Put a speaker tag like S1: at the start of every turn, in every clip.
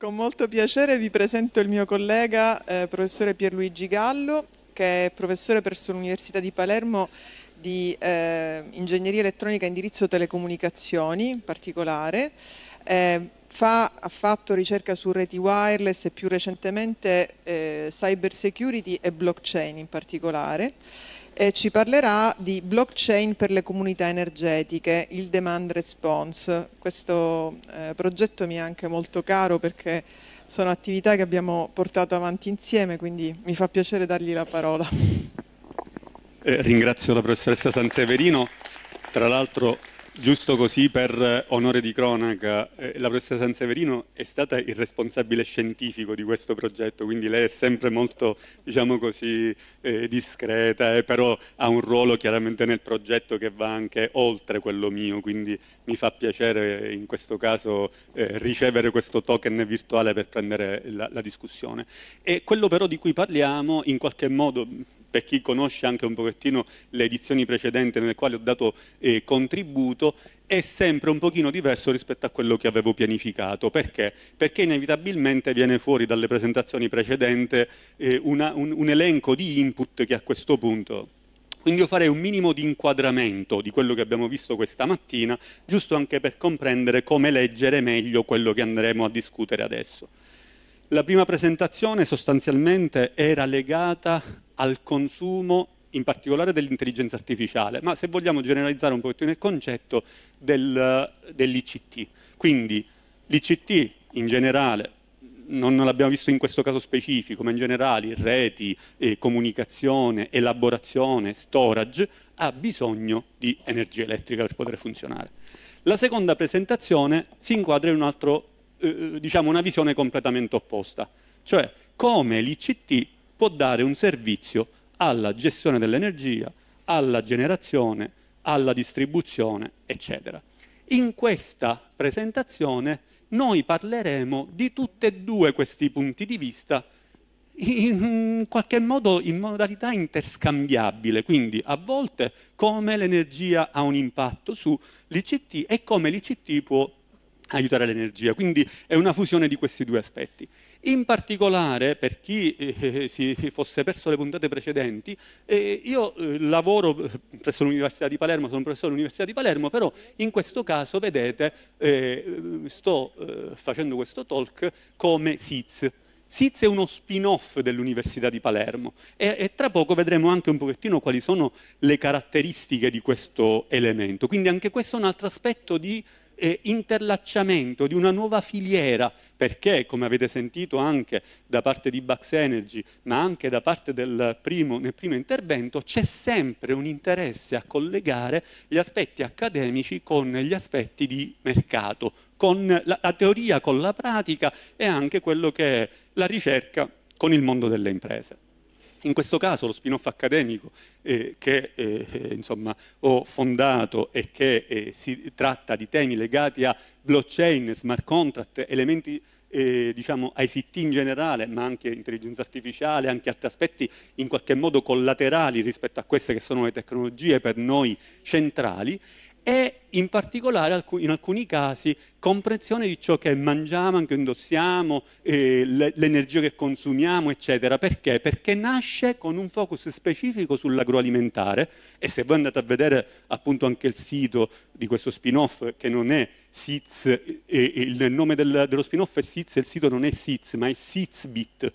S1: Con molto piacere vi presento il mio collega, eh, professore Pierluigi Gallo, che è professore presso l'Università di Palermo di eh, Ingegneria Elettronica e Indirizzo Telecomunicazioni in particolare. Eh, fa, ha fatto ricerca su reti wireless e più recentemente eh, cyber security e blockchain in particolare e ci parlerà di blockchain per le comunità energetiche, il demand response. Questo eh, progetto mi è anche molto caro perché sono attività che abbiamo portato avanti insieme, quindi mi fa piacere dargli la parola. Eh, ringrazio la professoressa Sanseverino. Tra l'altro Giusto così, per eh, onore di cronaca, eh, la professoressa Severino è stata il responsabile scientifico di questo progetto, quindi lei è sempre molto, diciamo così, eh, discreta, eh, però ha un ruolo chiaramente nel progetto che va anche oltre quello mio, quindi mi fa piacere eh, in questo caso eh, ricevere questo token virtuale per prendere la, la discussione. E quello però di cui parliamo, in qualche modo per chi conosce anche un pochettino le edizioni precedenti nelle quali ho dato eh, contributo, è sempre un pochino diverso rispetto a quello che avevo pianificato. Perché? Perché inevitabilmente viene fuori dalle presentazioni precedenti eh, una, un, un elenco di input che a questo punto quindi io farei un minimo di inquadramento di quello che abbiamo visto questa mattina, giusto anche per comprendere come leggere meglio quello che andremo a discutere adesso. La prima presentazione sostanzialmente era legata al consumo in particolare dell'intelligenza artificiale, ma se vogliamo generalizzare un pochettino il concetto del, dell'ICT. Quindi l'ICT in generale, non l'abbiamo visto in questo caso specifico, ma in generale reti, eh, comunicazione, elaborazione, storage, ha bisogno di energia elettrica per poter funzionare. La seconda presentazione si inquadra in un altro eh, eh, diciamo una visione completamente opposta, cioè come l'ICT può dare un servizio alla gestione dell'energia, alla generazione, alla distribuzione, eccetera. In questa presentazione noi parleremo di tutti e due questi punti di vista in qualche modo in modalità interscambiabile, quindi a volte come l'energia ha un impatto sull'ICT e come l'ICT può aiutare l'energia. Quindi è una fusione di questi due aspetti. In particolare, per chi eh, si fosse perso le puntate precedenti, eh, io eh, lavoro eh, presso l'Università di Palermo, sono professore all'Università di Palermo, però in questo caso, vedete, eh, sto eh, facendo questo talk come SITS. SITS è uno spin-off dell'Università di Palermo e, e, tra poco vedremo anche un pochettino quali sono le caratteristiche di questo elemento. Quindi anche questo è un altro aspetto di eh, interlacciamento di una nuova filiera, perché come avete sentito anche da parte di Bax Energy, ma anche da parte del primo, nel primo intervento, c'è sempre un interesse a collegare gli aspetti accademici con gli aspetti di mercato, con la, la teoria con la pratica e anche quello che è la ricerca con il mondo delle imprese. In questo caso lo spin-off accademico eh, che eh, eh, insomma, ho fondato e che eh, si tratta di temi legati a blockchain, smart contract, elementi eh, diciamo ICT in generale, ma anche intelligenza artificiale, anche altri aspetti in qualche modo collaterali rispetto a queste che sono le tecnologie per noi centrali e in particolare in alcuni casi comprensione di ciò che mangiamo, che indossiamo, eh, l'energia che consumiamo, eccetera. Perché? Perché nasce con un focus specifico sull'agroalimentare e se voi andate a vedere appunto anche il sito di questo spin-off che non è SITS, eh, il nome del, dello spin-off è SITS, il sito non è SITS ma è SITSBIT,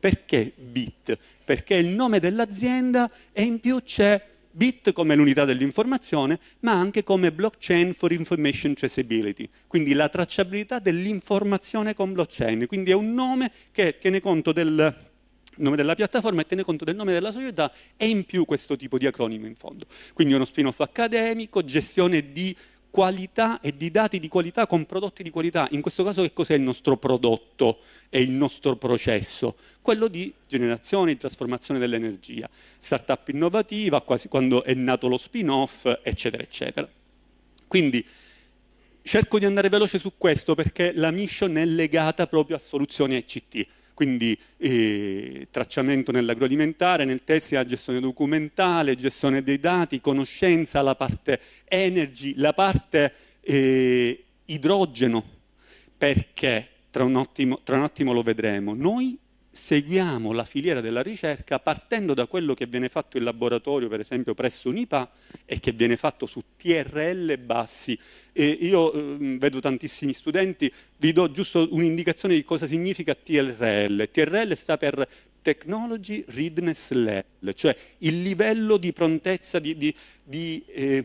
S1: perché BIT? Perché il nome dell'azienda e in più c'è bit come l'unità dell'informazione, ma anche come blockchain for information traceability, quindi la tracciabilità dell'informazione con blockchain, quindi è un nome che tiene conto del nome della piattaforma e tiene conto del nome della società e in più questo tipo di acronimo in fondo. Quindi uno spin-off accademico, gestione di qualità e di dati di qualità con prodotti di qualità. In questo caso che cos'è il nostro prodotto e il nostro processo? Quello di generazione e trasformazione dell'energia, startup innovativa, quasi quando è nato lo spin-off, eccetera, eccetera. Quindi cerco di andare veloce su questo perché la mission è legata proprio a soluzioni ICT quindi eh, tracciamento nell'agroalimentare, nel tessile, la gestione documentale, gestione dei dati, conoscenza, la parte energy, la parte eh, idrogeno, perché tra un, ottimo, tra un attimo lo vedremo, noi seguiamo la filiera della ricerca partendo da quello che viene fatto in laboratorio, per esempio presso Unipa, e che viene fatto su TRL bassi. E io eh, vedo tantissimi studenti, vi do giusto un'indicazione di cosa significa TRL. TRL sta per Technology Readiness Level, cioè il livello di prontezza, di, di, di eh,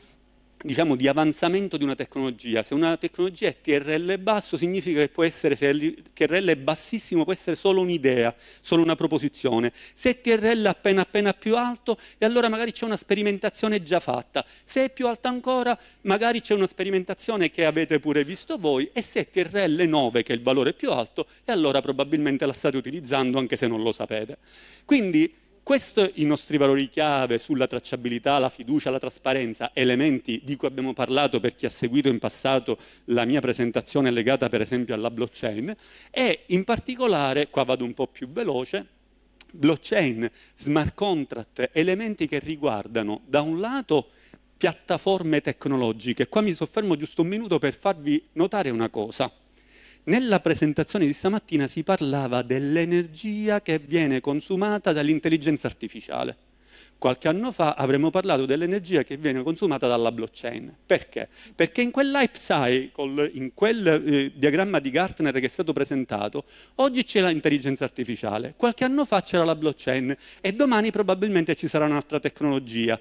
S1: diciamo, di avanzamento di una tecnologia. Se una tecnologia è TRL basso, significa che può essere, se TRL è bassissimo, può essere solo un'idea, solo una proposizione. Se TRL è appena appena più alto, e allora magari c'è una sperimentazione già fatta. Se è più alta ancora, magari c'è una sperimentazione che avete pure visto voi, e se TRL 9, che è il valore più alto, e allora probabilmente la state utilizzando anche se non lo sapete. Quindi, questi i nostri valori chiave sulla tracciabilità, la fiducia, la trasparenza, elementi di cui abbiamo parlato per chi ha seguito in passato la mia presentazione legata per esempio alla blockchain e in particolare, qua vado un po' più veloce, blockchain, smart contract, elementi che riguardano da un lato piattaforme tecnologiche. Qua mi soffermo giusto un minuto per farvi notare una cosa. Nella presentazione di stamattina si parlava dell'energia che viene consumata dall'intelligenza artificiale. Qualche anno fa avremmo parlato dell'energia che viene consumata dalla blockchain. Perché? Perché in quell'hype in quel eh, diagramma di Gartner che è stato presentato, oggi c'è l'intelligenza artificiale, qualche anno fa c'era la blockchain e domani probabilmente ci sarà un'altra tecnologia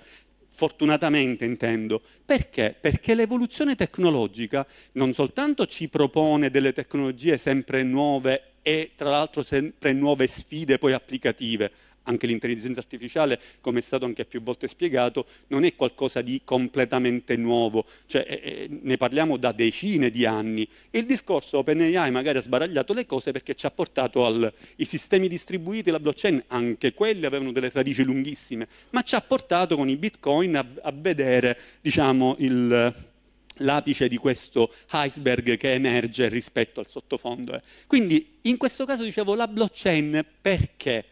S1: fortunatamente intendo. Perché? Perché l'evoluzione tecnologica non soltanto ci propone delle tecnologie sempre nuove e tra l'altro sempre nuove sfide poi applicative, anche l'intelligenza artificiale, come è stato anche più volte spiegato, non è qualcosa di completamente nuovo, cioè, eh, eh ne parliamo da decine di anni. E il discorso OpenAI magari ha sbaragliato le cose perché ci ha portato ai sistemi distribuiti, la blockchain, anche quelli avevano delle radici lunghissime, ma ci ha portato con i bitcoin a, a vedere diciamo, il, l'apice di questo iceberg che emerge rispetto al sottofondo. Eh. Quindi in questo caso dicevo la blockchain perché?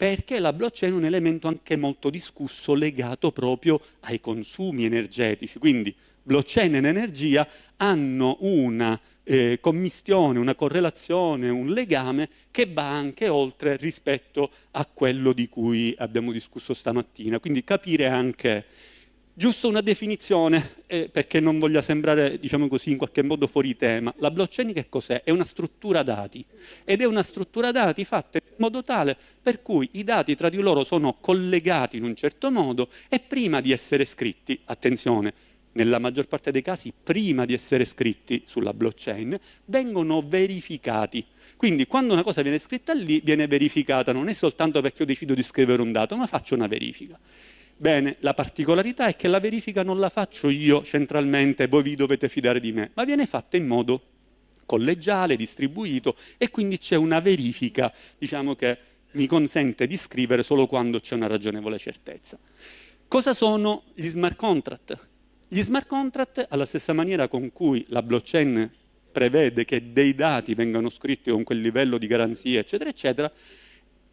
S1: perché la blockchain è un elemento anche molto discusso legato proprio ai consumi energetici. Quindi blockchain ed energia hanno una eh, commistione, una correlazione, un legame che va anche oltre rispetto a quello di cui abbiamo discusso stamattina. Quindi capire anche giusto una definizione, eh, perché non voglia sembrare, diciamo così, in qualche modo fuori tema. La blockchain che cos'è? È una struttura dati ed è una struttura dati fatta modo tale per cui i dati tra di loro sono collegati in un certo modo e prima di essere scritti, attenzione, nella maggior parte dei casi prima di essere scritti sulla blockchain, vengono verificati. Quindi quando una cosa viene scritta lì, viene verificata, non è soltanto perché io decido di scrivere un dato, ma faccio una verifica. Bene, la particolarità è che la verifica non la faccio io centralmente, voi vi dovete fidare di me, ma viene fatta in modo collegiale, distribuito e quindi c'è una verifica diciamo, che mi consente di scrivere solo quando c'è una ragionevole certezza. Cosa sono gli smart contract? Gli smart contract, alla stessa maniera con cui la blockchain prevede che dei dati vengano scritti con quel livello di garanzia, eccetera, eccetera,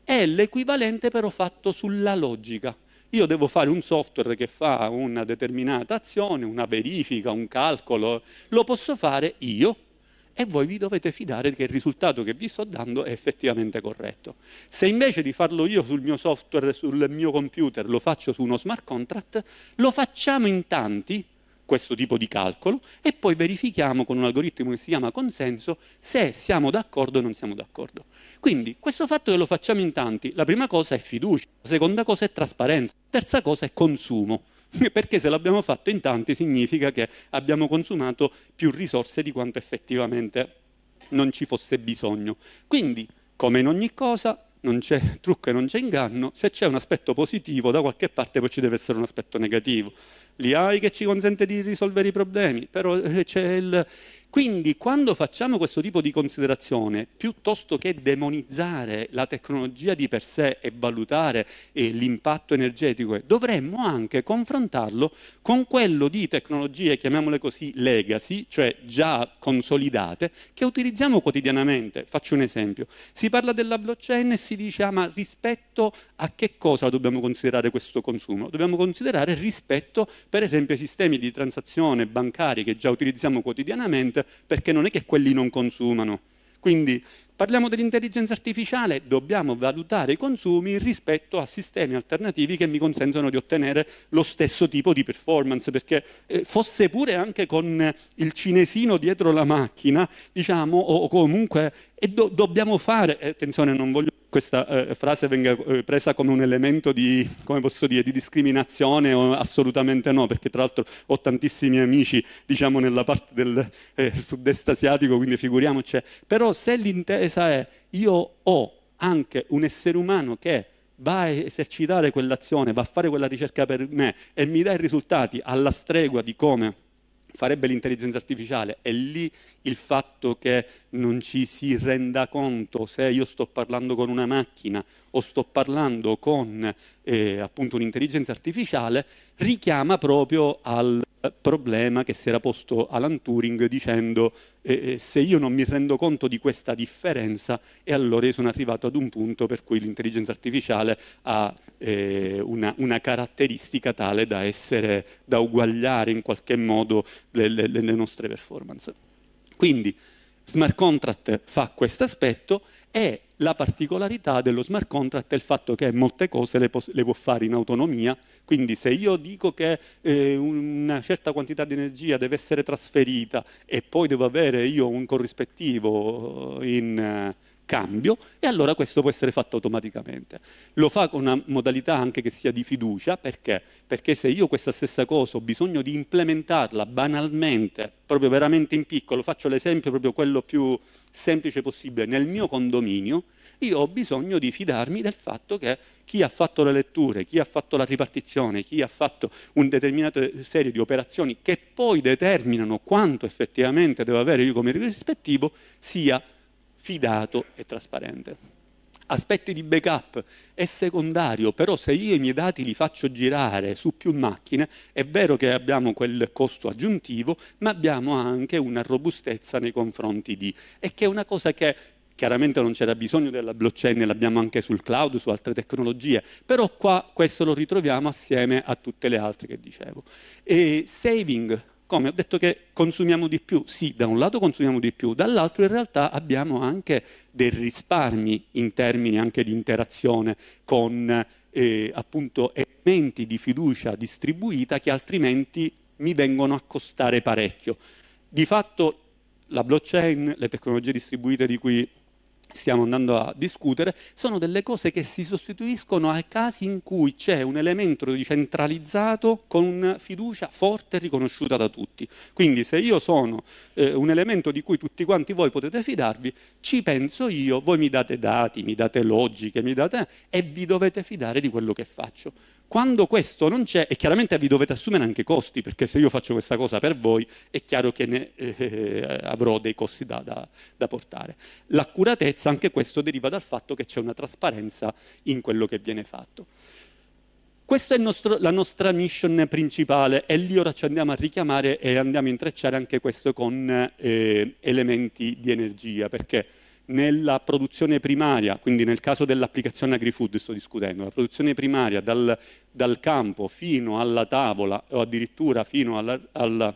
S1: è l'equivalente però fatto sulla logica. Io devo fare un software che fa una determinata azione, una verifica, un calcolo, lo posso fare io e voi vi dovete fidare che il risultato che vi sto dando è effettivamente corretto. Se invece di farlo io sul mio software, sul mio computer, lo faccio su uno smart contract, lo facciamo in tanti questo tipo di calcolo e poi verifichiamo con un algoritmo che si chiama consenso se siamo d'accordo o non siamo d'accordo. Quindi questo fatto che lo facciamo in tanti, la prima cosa è fiducia, la seconda cosa è trasparenza, la terza cosa è consumo. perché se l'abbiamo fatto in tanti significa che abbiamo consumato più risorse di quanto effettivamente non ci fosse bisogno. Quindi, come in ogni cosa, non c'è trucco e non c'è inganno, se c'è un aspetto positivo da qualche parte poi ci deve essere un aspetto negativo. L'IAI che ci consente di risolvere i problemi, però eh, c'è il, quindi quando facciamo questo tipo di considerazione, piuttosto che demonizzare la tecnologia di per sé e valutare eh, l'impatto energetico, eh, dovremmo anche confrontarlo con quello di tecnologie, chiamiamole così, legacy, cioè già consolidate, che utilizziamo quotidianamente. Faccio un esempio. Si parla della blockchain e si dice ah, ma rispetto a che cosa dobbiamo considerare questo consumo? Dobbiamo considerare rispetto per esempio ai sistemi di transazione bancari che già utilizziamo quotidianamente perché non è che quelli non consumano. Quindi parliamo dell'intelligenza artificiale, dobbiamo valutare i consumi rispetto a sistemi alternativi che mi consentono di ottenere lo stesso tipo di performance, perché eh, fosse pure anche con il cinesino dietro la macchina, diciamo, o, o comunque, e do, dobbiamo fare, eh, attenzione non voglio questa eh, frase venga eh, presa come un elemento di, come dire, di discriminazione o assolutamente no, perché tra l'altro ho tantissimi amici diciamo, nella parte del eh, sud-est asiatico, quindi figuriamoci. Però se l'intesa è io ho anche un essere umano che va a esercitare quell'azione, va a fare quella ricerca per me e mi dà i risultati alla stregua di come farebbe l'intelligenza artificiale. È lì il fatto che non ci si renda conto se io sto parlando con una macchina o sto parlando con eh, appunto un'intelligenza artificiale richiama proprio al problema che si era posto Alan Turing dicendo eh, eh, se io non mi rendo conto di questa differenza e allora io sono arrivato ad un punto per cui l'intelligenza artificiale ha eh, una, una, caratteristica tale da essere, da uguagliare in qualche modo le, le, le nostre performance. Quindi smart contract fa questo aspetto e la particolarità dello smart contract è il fatto che molte cose le, le può fare in autonomia, quindi se io dico che eh, una certa quantità di energia deve essere trasferita e poi devo avere io un corrispettivo in, cambio e allora questo può essere fatto automaticamente. Lo fa con una modalità anche che sia di fiducia, perché? Perché se io questa stessa cosa ho bisogno di implementarla banalmente, proprio veramente in piccolo, faccio l'esempio proprio quello più semplice possibile, nel mio condominio, io ho bisogno di fidarmi del fatto che chi ha fatto le letture, chi ha fatto la ripartizione, chi ha fatto una determinata serie di operazioni che poi determinano quanto effettivamente devo avere io come rispettivo, sia fidato e trasparente. Aspetti di backup è secondario, però se io i miei dati li faccio girare su più macchine, è vero che abbiamo quel costo aggiuntivo, ma abbiamo anche una robustezza nei confronti di, e che è una cosa che Chiaramente non c'era bisogno della blockchain, l'abbiamo anche sul cloud, su altre tecnologie, però qua questo lo ritroviamo assieme a tutte le altre che dicevo. E saving come ho detto che consumiamo di più, sì, da un lato consumiamo di più, dall'altro in realtà abbiamo anche dei risparmi in termini anche di interazione con eh, appunto elementi di fiducia distribuita che altrimenti mi vengono a costare parecchio. Di fatto la blockchain, le tecnologie distribuite di cui stiamo andando a discutere, sono delle cose che si sostituiscono ai casi in cui c'è un elemento centralizzato con fiducia forte e riconosciuta da tutti. Quindi se io sono eh, un elemento di cui tutti quanti voi potete fidarvi, ci penso io, voi mi date dati, mi date logiche, mi date... e vi dovete fidare di quello che faccio. Quando questo non c'è, e chiaramente vi dovete assumere anche costi, perché se io faccio questa cosa per voi è chiaro che ne, eh, eh, eh, avrò dei costi da, da, da portare. L'accuratezza, anche questo, deriva dal fatto che c'è una trasparenza in quello che viene fatto. Questa è nostro, la nostra mission principale e lì ora ci andiamo a richiamare e andiamo a intrecciare anche questo con eh, elementi di energia, perché nella produzione primaria, quindi nel caso dell'applicazione agri-food sto discutendo, la produzione primaria dal, dal campo fino alla tavola o addirittura fino alla, alla,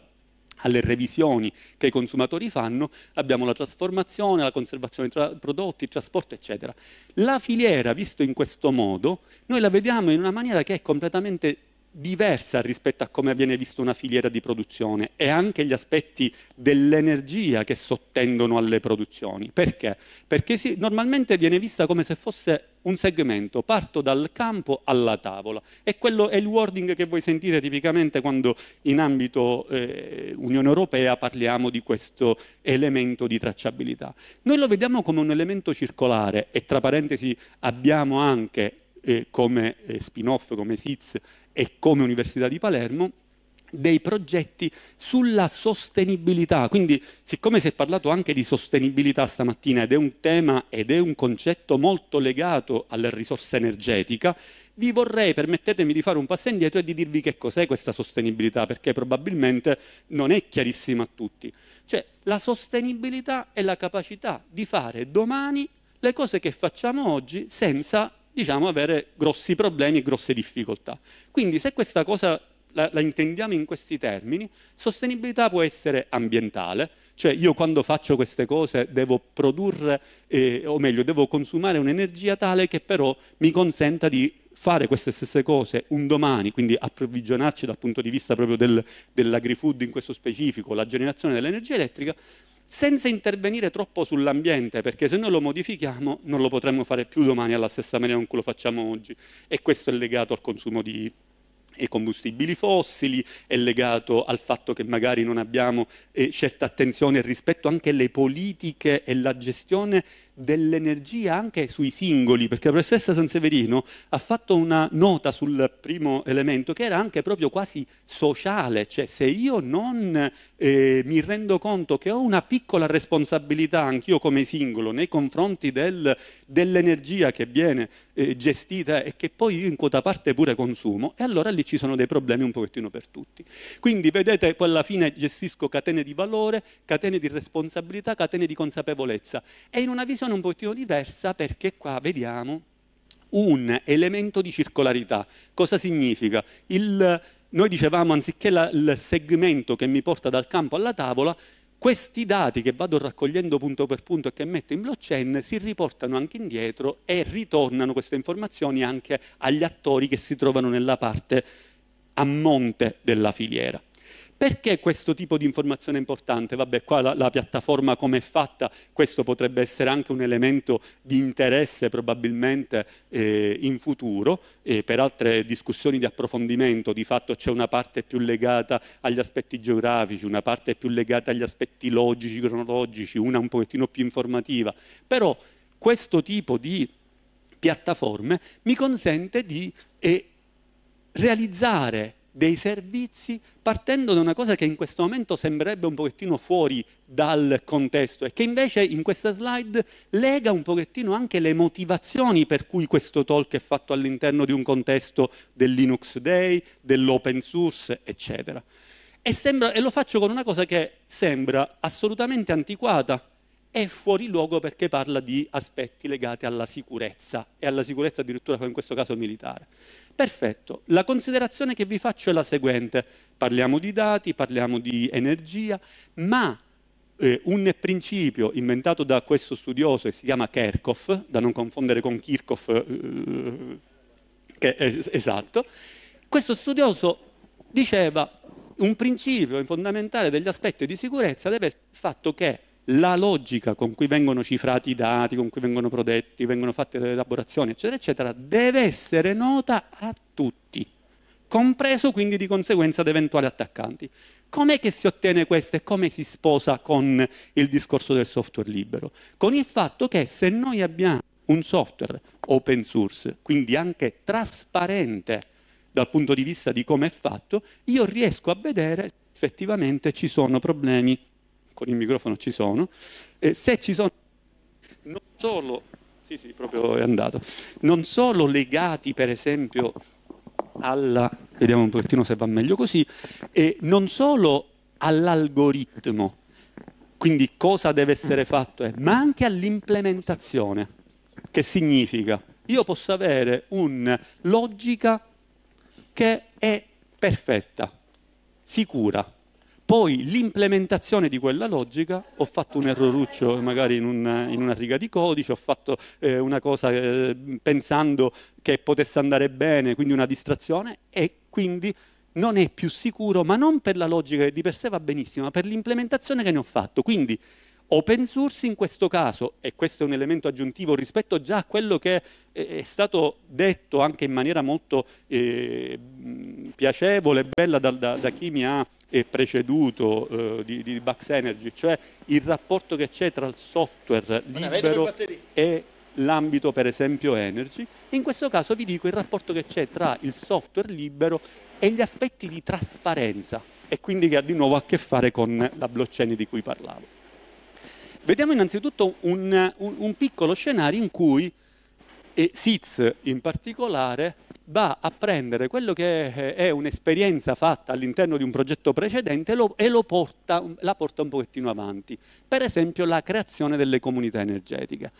S1: alle revisioni che i consumatori fanno, abbiamo la trasformazione, la conservazione tra prodotti, il trasporto eccetera. La filiera, visto in questo modo, noi la vediamo in una maniera che è completamente diversa rispetto a come viene vista una filiera di produzione e anche gli aspetti dell'energia che sottendono alle produzioni. Perché? Perché sì, normalmente viene vista come se fosse un segmento, parto dal campo alla tavola e quello è il wording che voi sentite tipicamente quando in ambito eh, Unione Europea parliamo di questo elemento di tracciabilità. Noi lo vediamo come un elemento circolare e tra parentesi abbiamo anche eh, come eh, spin-off, come SITS, e come Università di Palermo dei progetti sulla sostenibilità. Quindi, siccome si è parlato anche di sostenibilità stamattina ed è un tema ed è un concetto molto legato alla risorsa energetica, vi vorrei, permettetemi di fare un passo indietro e di dirvi che cos'è questa sostenibilità, perché probabilmente non è chiarissima a tutti. Cioè, la sostenibilità è la capacità di fare domani le cose che facciamo oggi senza diciamo, avere grossi problemi e grosse difficoltà. Quindi se questa cosa la, la, intendiamo in questi termini, sostenibilità può essere ambientale, cioè io quando faccio queste cose devo produrre, eh, o meglio, devo consumare un'energia tale che però mi consenta di fare queste stesse cose un domani, quindi approvvigionarci dal punto di vista proprio del, dell'agri-food in questo specifico, la generazione dell'energia elettrica, senza intervenire troppo sull'ambiente, perché se noi lo modifichiamo non lo potremmo fare più domani alla stessa maniera in cui lo facciamo oggi. E questo è legato al consumo di e combustibili fossili, è legato al fatto che magari non abbiamo eh, certa attenzione rispetto anche alle politiche e alla gestione dell'energia anche sui singoli, perché la professoressa Sanseverino ha fatto una nota sul primo elemento che era anche proprio quasi sociale, cioè se io non eh, mi rendo conto che ho una piccola responsabilità anch'io come singolo nei confronti del, dell'energia che viene eh, gestita e che poi io in quota parte pure consumo, e allora lì e ci sono dei problemi un pochettino per tutti. Quindi vedete, poi alla fine gestisco catene di valore, catene di responsabilità, catene di consapevolezza. È in una visione un pochettino diversa perché qua vediamo un elemento di circolarità. Cosa significa? Il, noi dicevamo, anziché la, il segmento che mi porta dal campo alla tavola, questi dati che vado raccogliendo punto per punto e che metto in blockchain si riportano anche indietro e ritornano queste informazioni anche agli attori che si trovano nella parte a monte della filiera. Perché questo tipo di informazione è importante? Vabbè, qua la, la piattaforma come è fatta, questo potrebbe essere anche un elemento di interesse probabilmente eh, in futuro, e per altre discussioni di approfondimento, di fatto c'è una parte più legata agli aspetti geografici, una parte più legata agli aspetti logici, cronologici, una un pochettino più informativa, però questo tipo di piattaforme mi consente di eh, realizzare dei servizi partendo da una cosa che in questo momento sembrerebbe un pochettino fuori dal contesto e che invece in questa slide lega un pochettino anche le motivazioni per cui questo talk è fatto all'interno di un contesto del Linux Day, dell'open source, eccetera. E, sembra, e lo faccio con una cosa che sembra assolutamente antiquata, è fuori luogo perché parla di aspetti legati alla sicurezza e alla sicurezza addirittura in questo caso militare. Perfetto, la considerazione che vi faccio è la seguente, parliamo di dati, parliamo di energia, ma eh, un principio inventato da questo studioso che si chiama Kirchhoff, da non confondere con Kirchhoff, eh, che è esatto, questo studioso diceva un principio fondamentale degli aspetti di sicurezza deve essere il fatto che la logica con cui vengono cifrati i dati, con cui vengono prodetti, vengono fatte le elaborazioni, eccetera, eccetera, deve essere nota a tutti, compreso quindi di conseguenza ad eventuali attaccanti. Com'è che si ottiene questo e come si sposa con il discorso del software libero? Con il fatto che se noi abbiamo un software open source, quindi anche trasparente dal punto di vista di come è fatto, io riesco a vedere se effettivamente ci sono problemi con il microfono ci sono, e se ci sono non solo, sì, sì, proprio è andato, non solo legati per esempio alla, vediamo un pochettino se va meglio così, e non solo all'algoritmo, quindi cosa deve essere fatto, è, eh, ma anche all'implementazione, che significa io posso avere una logica che è perfetta, sicura, poi l'implementazione di quella logica, ho fatto un erroruccio magari in una, in una riga di codice, ho fatto eh, una cosa eh, pensando che potesse andare bene, quindi una distrazione e quindi non è più sicuro, ma non per la logica che di per sé va benissimo, ma per l'implementazione che ne ho fatto. Quindi open source in questo caso, e questo è un elemento aggiuntivo rispetto già a quello che è stato detto anche in maniera molto eh, piacevole e bella da, da, da chi mi ha e preceduto eh, di, di Bax Energy, cioè il rapporto che c'è tra il software libero e l'ambito per esempio energy, in questo caso vi dico il rapporto che c'è tra il software libero e gli aspetti di trasparenza e quindi che ha di nuovo a che fare con la blockchain di cui parlavo. Vediamo innanzitutto un, un, un piccolo scenario in cui e eh, SITS in particolare va a prendere quello che eh, è un'esperienza fatta all'interno di un progetto precedente e porta, la porta un pochettino avanti. Per esempio la creazione delle comunità energetiche.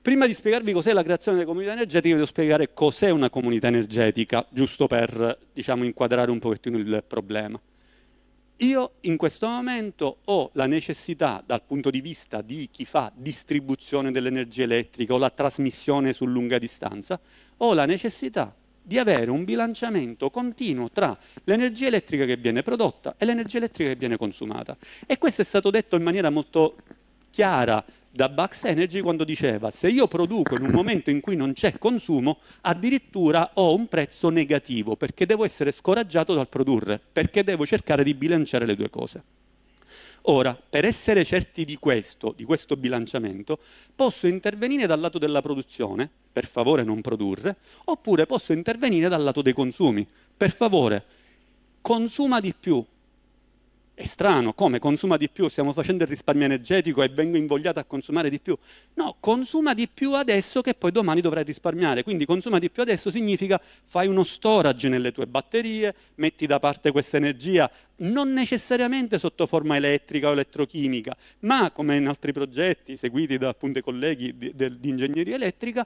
S1: Prima di spiegarvi cos'è la creazione delle comunità energetiche, devo spiegare cos'è una comunità energetica, giusto per diciamo, inquadrare un pochettino il problema. Io in questo momento ho la necessità, dal punto di vista di chi fa distribuzione dell'energia elettrica o la trasmissione su lunga distanza, ho la necessità di avere un bilanciamento continuo tra l'energia elettrica che viene prodotta e l'energia elettrica che viene consumata. E questo è stato detto in maniera molto chiara da Bucks Energy quando diceva se io produco in un momento in cui non c'è consumo, addirittura ho un prezzo negativo perché devo essere scoraggiato dal produrre, perché devo cercare di bilanciare le due cose. Ora, per essere certi di questo, di questo bilanciamento, posso intervenire dal lato della produzione, per favore non produrre, oppure posso intervenire dal lato dei consumi, per favore consuma di più, è strano, come consuma di più, stiamo facendo il risparmio energetico e vengo invogliato a consumare di più. No, consuma di più adesso che poi domani dovrai risparmiare. Quindi consuma di più adesso significa fai uno storage nelle tue batterie, metti da parte questa energia, non necessariamente sotto forma elettrica o elettrochimica, ma come in altri progetti seguiti da appunto, i colleghi di, di, di ingegneria elettrica,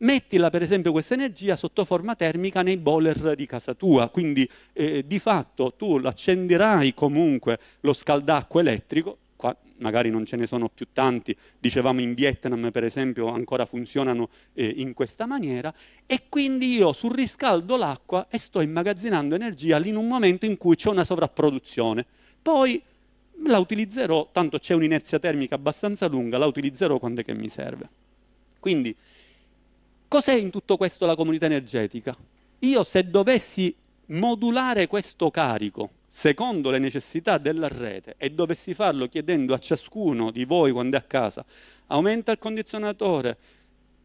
S1: mettila per esempio questa energia sotto forma termica nei boiler di casa tua, quindi eh, di fatto tu accenderai comunque lo scaldacqua elettrico, qua magari non ce ne sono più tanti, dicevamo in Vietnam per esempio ancora funzionano eh, in questa maniera, e quindi io surriscaldo l'acqua e sto immagazzinando energia in un momento in cui c'è una sovrapproduzione. Poi la utilizzerò, tanto c'è un'inerzia termica abbastanza lunga, la utilizzerò quando è che mi serve. Quindi Cos'è in tutto questo la comunità energetica? Io se dovessi modulare questo carico secondo le necessità della rete e dovessi farlo chiedendo a ciascuno di voi quando è a casa, aumenta il condizionatore,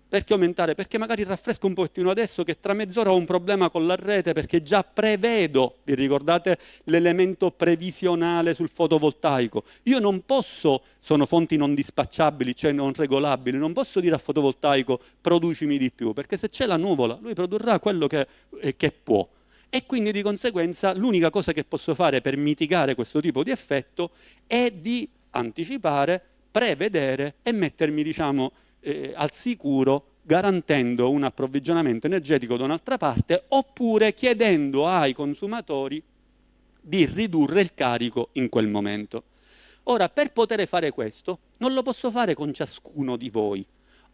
S1: perché aumentare? Perché magari raffresco un pochettino adesso che tra mezz'ora ho un problema con la rete perché già prevedo, vi ricordate l'elemento previsionale sul fotovoltaico? Io non posso, sono fonti non dispacciabili, cioè non regolabili, non posso dire al fotovoltaico producimi di più, perché se c'è la nuvola lui produrrà quello che, eh, che può. E quindi di conseguenza l'unica cosa che posso fare per mitigare questo tipo di effetto è di anticipare, prevedere e mettermi diciamo eh, al sicuro garantendo un approvvigionamento energetico da un'altra parte oppure chiedendo ai consumatori di ridurre il carico in quel momento. Ora, per poter fare questo, non lo posso fare con ciascuno di voi.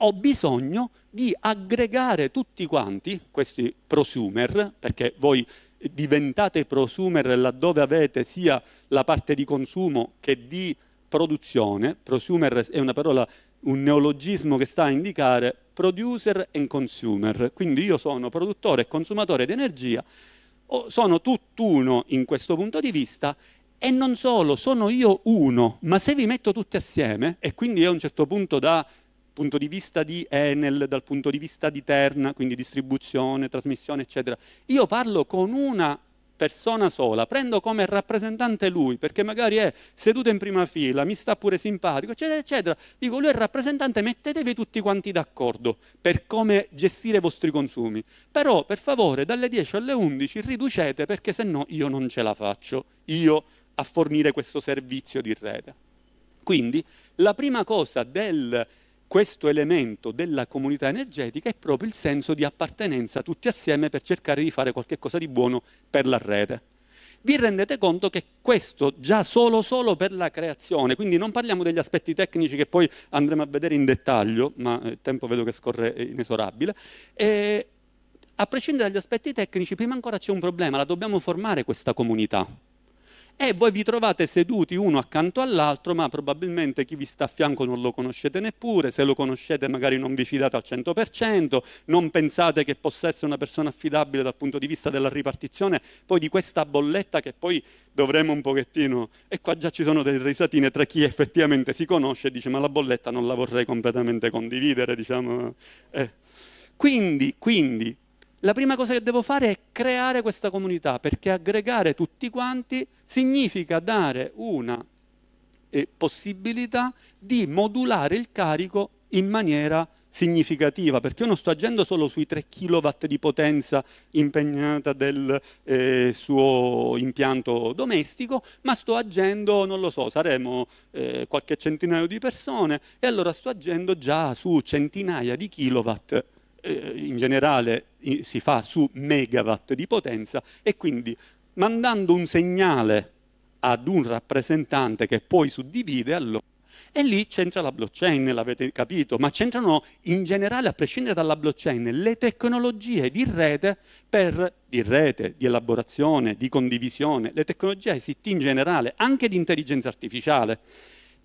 S1: Ho bisogno di aggregare tutti quanti, questi prosumer, perché voi diventate prosumer laddove avete sia la parte di consumo che di produzione, prosumer è una parola un neologismo che sta a indicare producer and consumer, quindi io sono produttore e consumatore di energia, sono tutt'uno in questo punto di vista e non solo, sono io uno, ma se vi metto tutti assieme, e quindi a un certo punto da punto di vista di Enel, dal punto di vista di Terna, quindi distribuzione, trasmissione, eccetera, io parlo con una persona sola, prendo come rappresentante lui, perché magari è seduto in prima fila, mi sta pure simpatico, eccetera, eccetera. Dico, lui è il rappresentante, mettetevi tutti quanti d'accordo per come gestire i vostri consumi. Però, per favore, dalle 10 alle 11 riducete, perché se no io non ce la faccio, io a fornire questo servizio di rete. Quindi, la prima cosa del questo elemento della comunità energetica è proprio il senso di appartenenza tutti assieme per cercare di fare qualcosa di buono per la rete. Vi rendete conto che questo già solo, solo per la creazione, quindi non parliamo degli aspetti tecnici che poi andremo a vedere in dettaglio, ma il eh, tempo vedo che scorre eh, inesorabile, e eh, a prescindere dagli aspetti tecnici, prima ancora c'è un problema, la dobbiamo formare questa comunità e voi vi trovate seduti uno accanto all'altro, ma probabilmente chi vi sta a fianco non lo conoscete neppure, se lo conoscete magari non vi fidate al 100%, non pensate che possa essere una persona affidabile dal punto di vista della ripartizione, poi di questa bolletta che poi dovremo un pochettino, e qua già ci sono delle risatine tra chi effettivamente si conosce e dice ma la bolletta non la vorrei completamente condividere, diciamo. Eh. Quindi, quindi la prima cosa che devo fare è creare questa comunità, perché aggregare tutti quanti significa dare una eh, possibilità di modulare il carico in maniera significativa, perché io non sto agendo solo sui 3 kW di potenza impegnata del eh, suo impianto domestico, ma sto agendo, non lo so, saremo eh, qualche centinaio di persone e allora sto agendo già su centinaia di kilowatt eh, in generale si fa su megawatt di potenza e quindi mandando un segnale ad un rappresentante che poi suddivide, allora e lì c'entra la blockchain, l'avete capito, ma c'entrano in generale, a prescindere dalla blockchain, le tecnologie di rete, per, di rete, di elaborazione, di condivisione, le tecnologie ICT in generale, anche di intelligenza artificiale.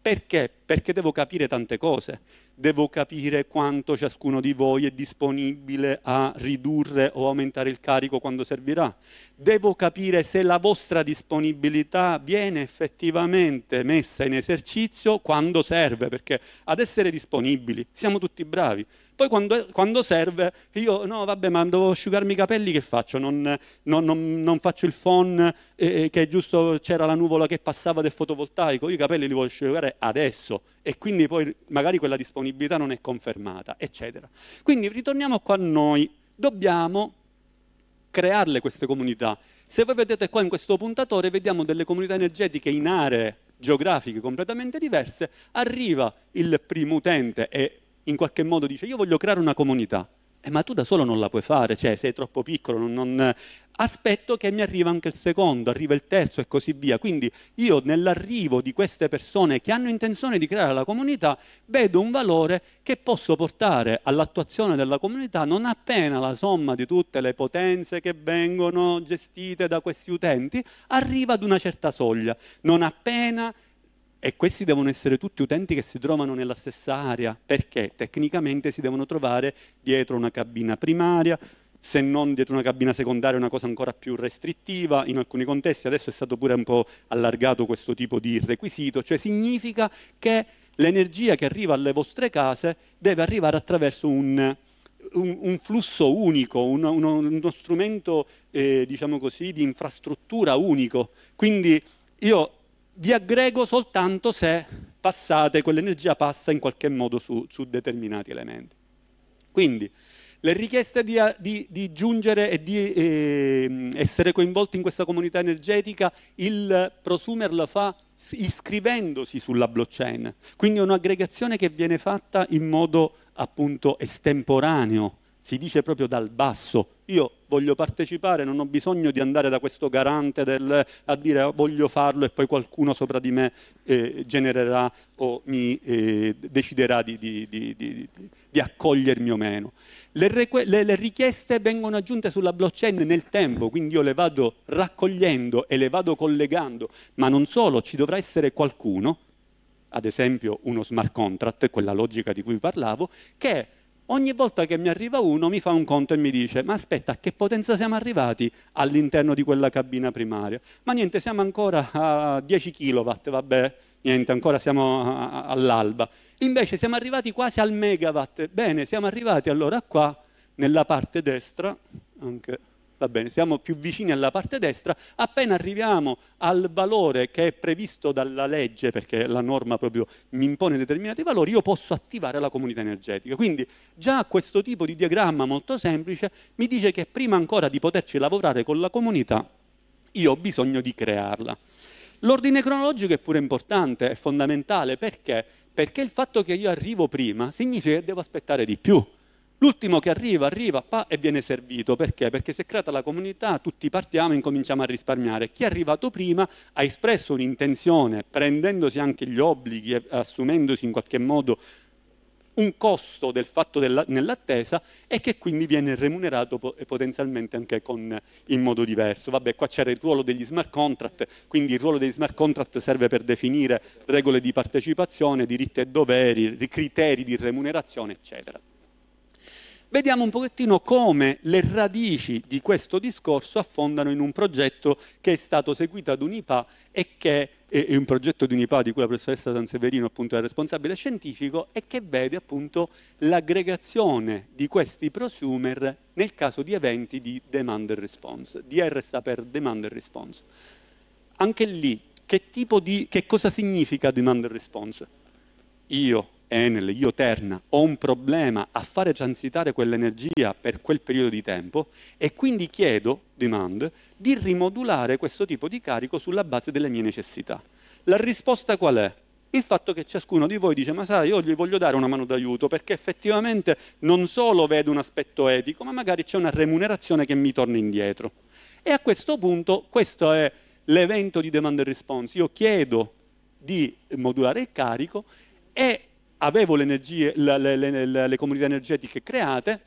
S1: Perché? Perché devo capire tante cose devo capire quanto ciascuno di voi è disponibile a ridurre o aumentare il carico quando servirà devo capire se la vostra disponibilità viene effettivamente messa in esercizio quando serve, perché ad essere disponibili siamo tutti bravi. Poi quando, quando serve, io no vabbè ma devo asciugarmi i capelli che faccio? Non, non, non, non faccio il phone eh, eh, che giusto c'era la nuvola che passava del fotovoltaico, io i capelli li voglio asciugare adesso e quindi poi magari quella disponibilità non è confermata, eccetera. Quindi ritorniamo qua a noi, dobbiamo crearle queste comunità. Se voi vedete qua in questo puntatore vediamo delle comunità energetiche in aree geografiche completamente diverse, arriva il primo utente e in qualche modo dice io voglio creare una comunità. Eh, ma tu da solo non la puoi fare, cioè sei troppo piccolo, non, non, aspetto che mi arriva anche il secondo, arriva il terzo e così via. Quindi io nell'arrivo di queste persone che hanno intenzione di creare la comunità vedo un valore che posso portare all'attuazione della comunità non appena la somma di tutte le potenze che vengono gestite da questi utenti arriva ad una certa soglia, non appena e questi devono essere tutti utenti che si trovano nella stessa area, perché tecnicamente si devono trovare dietro una cabina primaria, se non dietro una cabina secondaria una cosa ancora più restrittiva, in alcuni contesti adesso è stato pure un po' allargato questo tipo di requisito, cioè significa che l'energia che arriva alle vostre case deve arrivare attraverso un, un, un flusso unico, uno, uno, uno strumento eh, diciamo così, di infrastruttura unico, quindi io vi aggrego soltanto se passate, quell'energia passa in qualche modo su, su determinati elementi. Quindi, le richieste di, di, di giungere e di eh, essere coinvolti in questa comunità energetica il prosumer la fa iscrivendosi sulla blockchain, quindi è un'aggregazione che viene fatta in modo appunto estemporaneo, si dice proprio dal basso, io voglio partecipare, non ho bisogno di andare da questo garante del, a dire ah, voglio farlo e poi qualcuno sopra di me eh, genererà o mi eh, deciderà di, di, di, di accogliermi o meno le, le, le, richieste vengono aggiunte sulla blockchain nel tempo, quindi io le vado raccogliendo e le vado collegando, ma non solo, ci dovrà essere qualcuno, ad esempio uno smart contract, quella logica di cui parlavo, che ogni volta che mi arriva uno mi fa un conto e mi dice ma aspetta a che potenza siamo arrivati all'interno di quella cabina primaria? Ma niente, siamo ancora a 10 kW, vabbè, niente, ancora siamo all'alba. Invece siamo arrivati quasi al megawatt. Bene, siamo arrivati allora qua, nella parte destra, anche, va bene, siamo più vicini alla parte destra, appena arriviamo al valore che è previsto dalla legge, perché la norma proprio mi impone determinati valori, io posso attivare la comunità energetica. Quindi già questo tipo di diagramma molto semplice mi dice che prima ancora di poterci lavorare con la comunità, io ho bisogno di crearla. L'ordine cronologico è pure importante, è fondamentale, perché? Perché il fatto che io arrivo prima significa che devo aspettare di più. L'ultimo che arriva, arriva pa, e viene servito. Perché? Perché si è creata la comunità, tutti partiamo e incominciamo a risparmiare. Chi è arrivato prima ha espresso un'intenzione, prendendosi anche gli obblighi, assumendosi in qualche modo un costo del fatto della, nell'attesa e che quindi viene remunerato potenzialmente anche con, in modo diverso. Vabbè, qua c'era il ruolo degli smart contract, quindi il ruolo degli smart contract serve per definire regole di partecipazione, diritti e doveri, criteri di remunerazione, eccetera. Vediamo un pochettino come le radici di questo discorso affondano in un progetto che è stato seguito ad Unipa e che e, e un progetto di UNIPA di cui la professoressa Sanseverino appunto è responsabile scientifico e che vede appunto l'aggregazione di questi prosumer nel caso di eventi di demand and response, di RSA per demand and response. Anche lì, che, di, che cosa significa demand and response? Io Enel, io Terna, ho un problema a fare transitare quell'energia per quel periodo di tempo e quindi chiedo, demand, di rimodulare questo tipo di carico sulla base delle mie necessità. La risposta qual è? Il fatto che ciascuno di voi dice ma sai io gli voglio dare una mano d'aiuto perché effettivamente non solo vedo un aspetto etico ma magari c'è una remunerazione che mi torna indietro. E a questo punto questo è l'evento di demand and response. Io chiedo di modulare il carico e avevo le, energie, le, le, le comunità energetiche create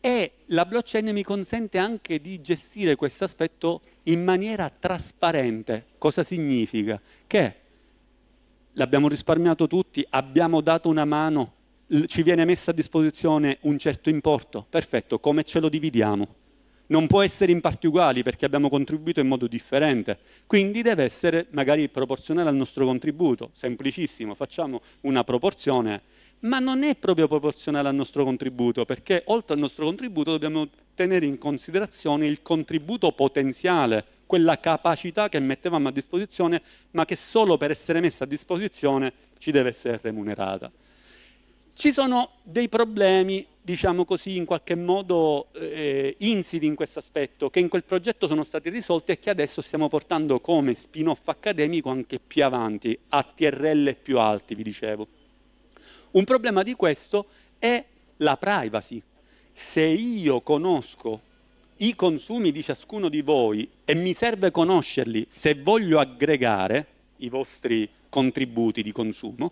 S1: e la blockchain mi consente anche di gestire questo aspetto in maniera trasparente. Cosa significa? Che l'abbiamo risparmiato tutti, abbiamo dato una mano, ci viene messo a disposizione un certo importo, perfetto, come ce lo dividiamo? non può essere in parti uguali perché abbiamo contribuito in modo differente, quindi deve essere magari proporzionale al nostro contributo, semplicissimo, facciamo una proporzione, ma non è proprio proporzionale al nostro contributo perché oltre al nostro contributo dobbiamo tenere in considerazione il contributo potenziale, quella capacità che mettevamo a disposizione ma che solo per essere messa a disposizione ci deve essere remunerata. Ci sono dei problemi diciamo così, in qualche modo eh, insidi in questo aspetto, che in quel progetto sono stati risolti e che adesso stiamo portando come spin-off accademico anche più avanti, a TRL più alti, vi dicevo. Un problema di questo è la privacy. Se io conosco i consumi di ciascuno di voi e mi serve conoscerli se voglio aggregare i vostri contributi di consumo,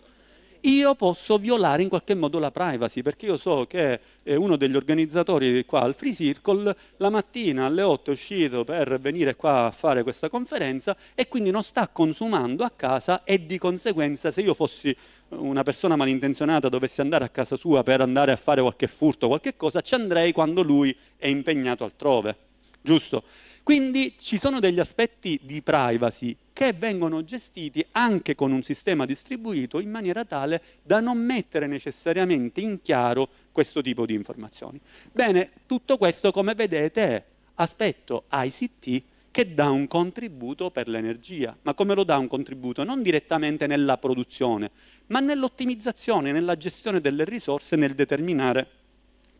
S1: io posso violare in qualche modo la privacy, perché io so che uno degli organizzatori qua al Free Circle la mattina alle 8 è uscito per venire qua a fare questa conferenza e quindi non sta consumando a casa e di conseguenza se io fossi una persona malintenzionata dovessi andare a casa sua per andare a fare qualche furto, o qualche cosa, ci andrei quando lui è impegnato altrove, giusto? Quindi ci sono degli aspetti di privacy che vengono gestiti anche con un sistema distribuito in maniera tale da non mettere necessariamente in chiaro questo tipo di informazioni. Bene, tutto questo come vedete è aspetto ICT che dà un contributo per l'energia. Ma come lo dà un contributo? Non direttamente nella produzione, ma nell'ottimizzazione, nella gestione delle risorse, nel determinare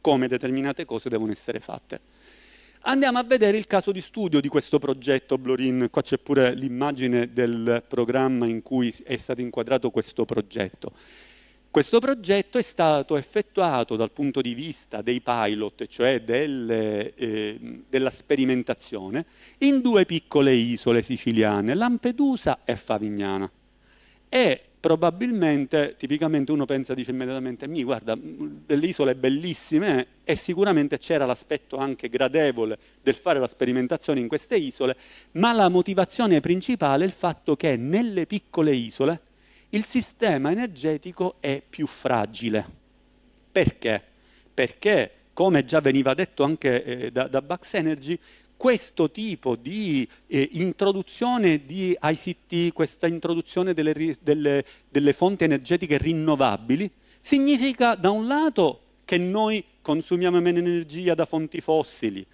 S1: come determinate cose devono essere fatte. Andiamo a vedere il caso di studio di questo progetto Blorin, qua c'è pure l'immagine del programma in cui è stato inquadrato questo progetto. Questo progetto è stato effettuato dal punto di vista dei pilot, cioè delle, eh, della sperimentazione, in due piccole isole siciliane, Lampedusa e Favignana. E probabilmente, tipicamente uno pensa, dice immediatamente, mi guarda, delle isole bellissime eh, e sicuramente c'era l'aspetto anche gradevole del fare la sperimentazione in queste isole, ma la motivazione principale è il fatto che nelle piccole isole il sistema energetico è più fragile. Perché? Perché, come già veniva detto anche eh, da, da Bax Energy, questo tipo di eh, introduzione di ICT, questa introduzione delle, delle, delle fonti energetiche rinnovabili, significa da un lato che noi consumiamo meno energia da fonti fossili,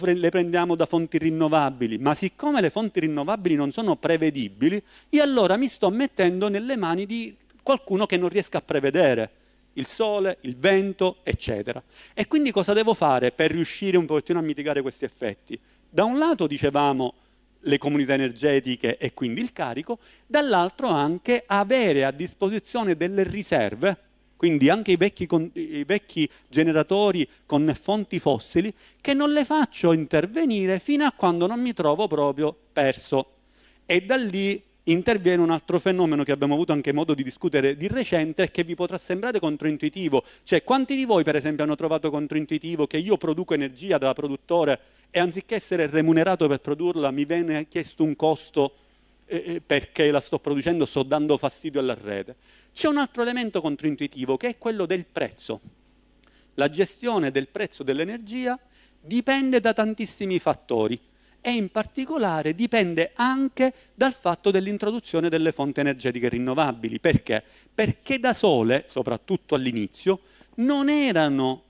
S1: pre le prendiamo da fonti rinnovabili, ma siccome le fonti rinnovabili non sono prevedibili, io allora mi sto mettendo nelle mani di qualcuno che non riesca a prevedere il sole, il vento, eccetera. E quindi cosa devo fare per riuscire un pochettino a mitigare questi effetti? Da un lato dicevamo le comunità energetiche e quindi il carico, dall'altro anche avere a disposizione delle riserve, quindi anche i vecchi, i vecchi, generatori con fonti fossili, che non le faccio intervenire fino a quando non mi trovo proprio perso. E da lì interviene un altro fenomeno che abbiamo avuto anche modo di discutere di recente e che vi potrà sembrare controintuitivo. Cioè, quanti di voi, per esempio, hanno trovato controintuitivo che io produco energia da produttore e anziché essere remunerato per produrla mi viene chiesto un costo eh, eh perché la sto producendo, sto dando fastidio alla rete? C'è un altro elemento controintuitivo che è quello del prezzo. La gestione del prezzo dell'energia dipende da tantissimi fattori e in particolare dipende anche dal fatto dell'introduzione delle fonti energetiche rinnovabili. Perché? Perché da sole, soprattutto all'inizio, non erano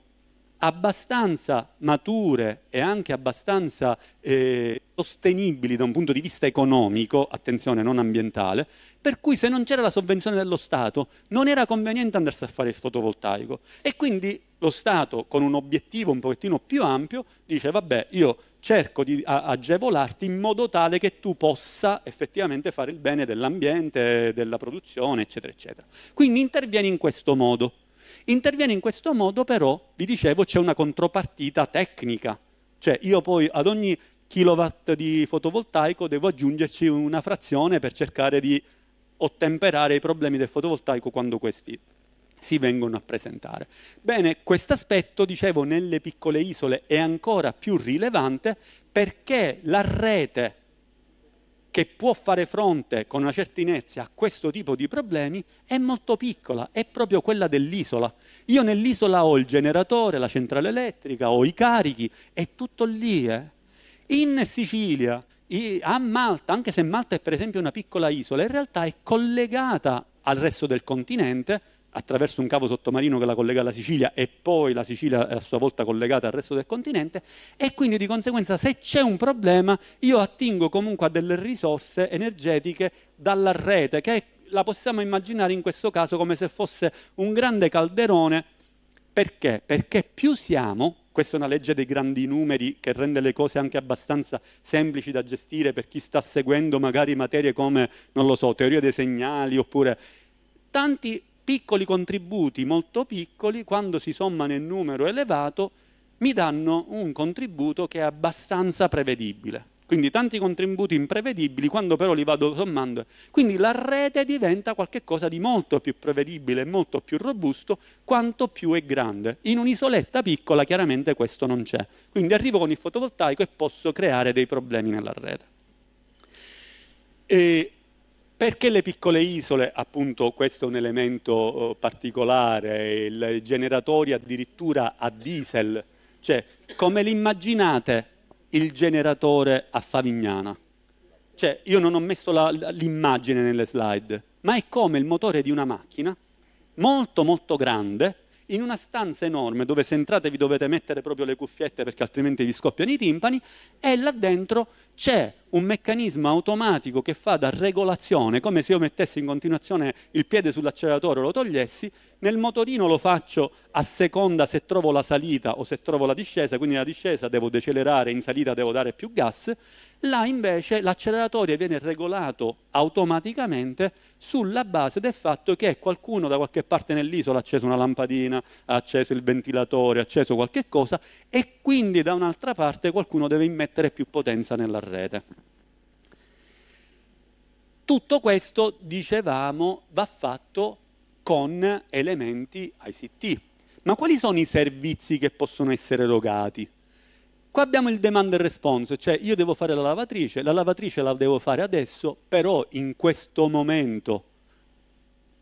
S1: abbastanza mature e anche abbastanza eh, sostenibili da un punto di vista economico, attenzione non ambientale, per cui se non c'era la sovvenzione dello Stato non era conveniente andarsi a fare il fotovoltaico e quindi lo Stato con un obiettivo un pochettino più ampio dice vabbè io cerco di agevolarti in modo tale che tu possa effettivamente fare il bene dell'ambiente, della produzione, eccetera, eccetera. Quindi intervieni in questo modo. Intervieni in questo modo però, vi dicevo, c'è una contropartita tecnica. Cioè io poi ad ogni kilowatt di fotovoltaico devo aggiungerci una frazione per cercare di ottemperare i problemi del fotovoltaico quando questi si vengono a presentare. Bene, questo aspetto, dicevo, nelle piccole isole è ancora più rilevante perché la rete che può fare fronte con una certa inerzia a questo tipo di problemi è molto piccola, è proprio quella dell'isola. Io nell'isola ho il generatore, la centrale elettrica, ho i carichi, è tutto lì. Eh. In Sicilia, a Malta, anche se Malta è per esempio una piccola isola, in realtà è collegata al resto del continente attraverso un cavo sottomarino che la collega alla Sicilia e poi la Sicilia è a sua volta collegata al resto del continente e quindi di conseguenza se c'è un problema io attingo comunque a delle risorse energetiche dalla rete che la possiamo immaginare in questo caso come se fosse un grande calderone perché? Perché più siamo, questa è una legge dei grandi numeri che rende le cose anche abbastanza semplici da gestire per chi sta seguendo magari materie come, non lo so, teoria dei segnali oppure tanti piccoli contributi molto piccoli, quando si sommano in numero elevato, mi danno un contributo che è abbastanza prevedibile. Quindi tanti contributi imprevedibili, quando però li vado sommando. Quindi la rete diventa qualcosa di molto più prevedibile, e molto più robusto, quanto più è grande. In un'isoletta piccola chiaramente questo non c'è. Quindi arrivo con il fotovoltaico e posso creare dei problemi nella rete. E perché le piccole isole? Appunto questo è un elemento oh, particolare, il generatori addirittura a diesel, cioè come l'immaginate il generatore a Favignana? Cioè io non ho messo l'immagine nelle slide, ma è come il motore di una macchina molto molto grande in una stanza enorme dove se entrate vi dovete mettere proprio le cuffiette perché altrimenti vi scoppiano i timpani e là dentro c'è un meccanismo automatico che fa da regolazione, come se io mettessi in continuazione il piede sull'acceleratore o lo togliessi, nel motorino lo faccio a seconda se trovo la salita o se trovo la discesa, quindi la discesa devo decelerare, in salita devo dare più gas, là invece l'acceleratore viene regolato automaticamente sulla base del fatto che qualcuno da qualche parte nell'isola ha acceso una lampadina, ha acceso il ventilatore, ha acceso qualche cosa e quindi da un'altra parte qualcuno deve immettere più potenza nella rete. Tutto questo, dicevamo, va fatto con elementi ICT. Ma quali sono i servizi che possono essere erogati? Qua abbiamo il demand and response, cioè io devo fare la lavatrice, la lavatrice la devo fare adesso, però in questo momento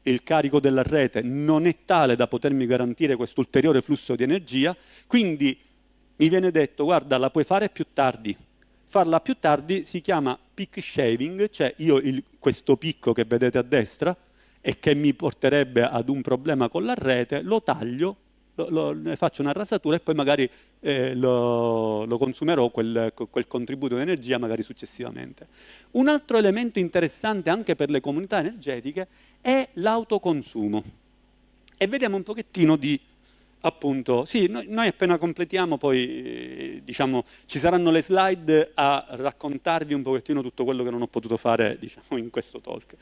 S1: il carico della rete non è tale da potermi garantire questo ulteriore flusso di energia, quindi mi viene detto guarda la puoi fare più tardi, farla più tardi si chiama peak shaving, cioè io il, questo picco che vedete a destra e che mi porterebbe ad un problema con la rete, lo taglio, lo, lo, ne faccio una rasatura e poi magari eh, lo, lo, consumerò quel, quel contributo di energia magari successivamente. Un altro elemento interessante anche per le comunità energetiche è l'autoconsumo. E vediamo un pochettino di appunto, sì, noi, noi appena completiamo poi, eh, diciamo, ci saranno le slide a raccontarvi un pochettino tutto quello che non ho potuto fare, diciamo, in questo talk.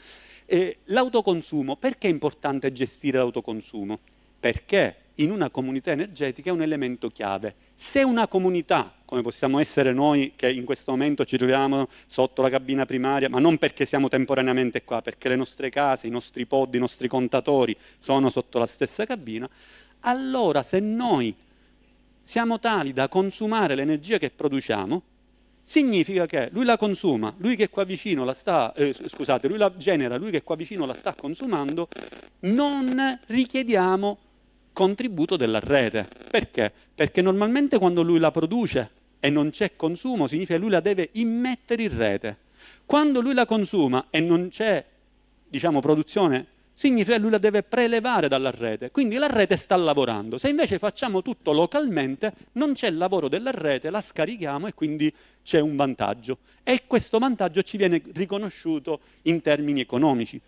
S1: l'autoconsumo, perché è importante gestire l'autoconsumo? Perché in una comunità energetica è un elemento chiave. Se una comunità, come possiamo essere noi che in questo momento ci troviamo sotto la cabina primaria, ma non perché siamo temporaneamente qua, perché le nostre case, i nostri pod, i nostri contatori sono sotto la stessa cabina, allora se noi siamo tali da consumare l'energia che produciamo, significa che lui la consuma, lui che qua vicino la sta, eh, scusate, lui la genera, lui che qua vicino la sta consumando, non richiediamo contributo della rete. Perché? Perché normalmente quando lui la produce e non c'è consumo, significa che lui la deve immettere in rete. Quando lui la consuma e non c'è diciamo, produzione significa che lui la deve prelevare dalla rete, quindi la rete sta lavorando. Se invece facciamo tutto localmente, non c'è il lavoro della rete, la scarichiamo e quindi c'è un vantaggio. E questo vantaggio ci viene riconosciuto in termini economici.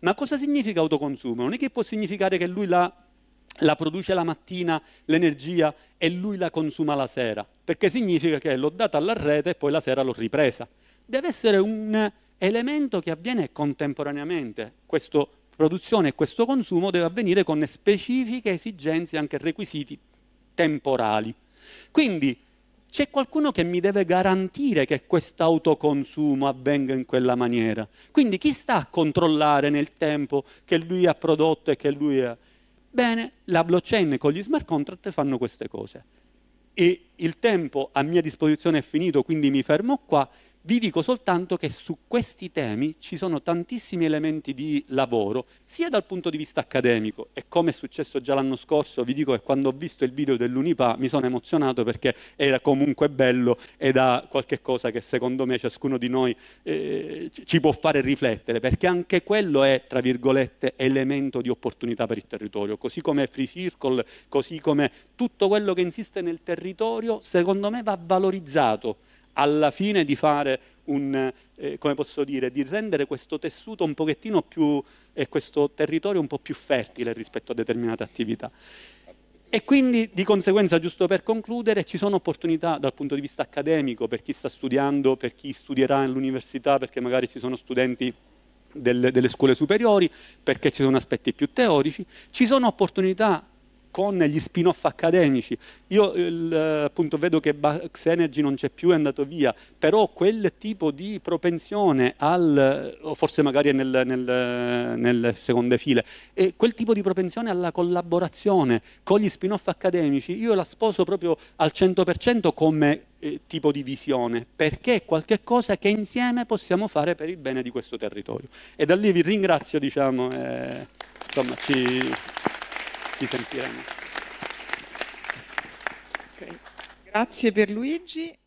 S1: Ma cosa significa autoconsumo? Non è che può significare che lui la, la produce la mattina, l'energia, e lui la consuma la sera, perché significa che l'ho data alla rete e poi la sera l'ho ripresa. Deve essere un elemento che avviene contemporaneamente, questo produzione e questo consumo deve avvenire con specifiche esigenze e anche requisiti temporali. Quindi c'è qualcuno che mi deve garantire che questo autoconsumo avvenga in quella maniera. Quindi chi sta a controllare nel tempo che lui ha prodotto e che lui ha... Bene, la blockchain con gli smart contract fanno queste cose. E il tempo a mia disposizione è finito, quindi mi fermo qua, vi dico soltanto che su questi temi ci sono tantissimi elementi di lavoro, sia dal punto di vista accademico, e come è successo già l'anno scorso, vi dico che quando ho visto il video dell'Unipa mi sono emozionato perché era comunque bello ed ha qualche cosa che secondo me ciascuno di noi eh, ci può fare riflettere, perché anche quello è, tra virgolette, elemento di opportunità per il territorio, così come Free Circle, così come tutto quello che insiste nel territorio, secondo me va valorizzato alla fine di fare un, eh, come posso dire, di rendere questo tessuto un pochettino più, e eh, questo territorio un po' più fertile rispetto a determinate attività. E quindi di conseguenza, giusto per concludere, ci sono opportunità dal punto di vista accademico per chi sta studiando, per chi studierà all'università, perché magari ci sono studenti delle, delle scuole superiori, perché ci sono aspetti più teorici, ci sono opportunità con gli spin-off accademici. Io il, appunto vedo che Bax Energy non c'è più, è andato via, però quel tipo di propensione al, o forse magari è nel, nel, nel seconde file, e quel tipo di propensione alla collaborazione con gli spin-off accademici, io la sposo proprio al 100% come eh, tipo di visione, perché è qualcosa che insieme possiamo fare per il bene di questo territorio. E da lì vi ringrazio, diciamo, eh, insomma, ci ti sentiremo. Okay. Grazie per Luigi.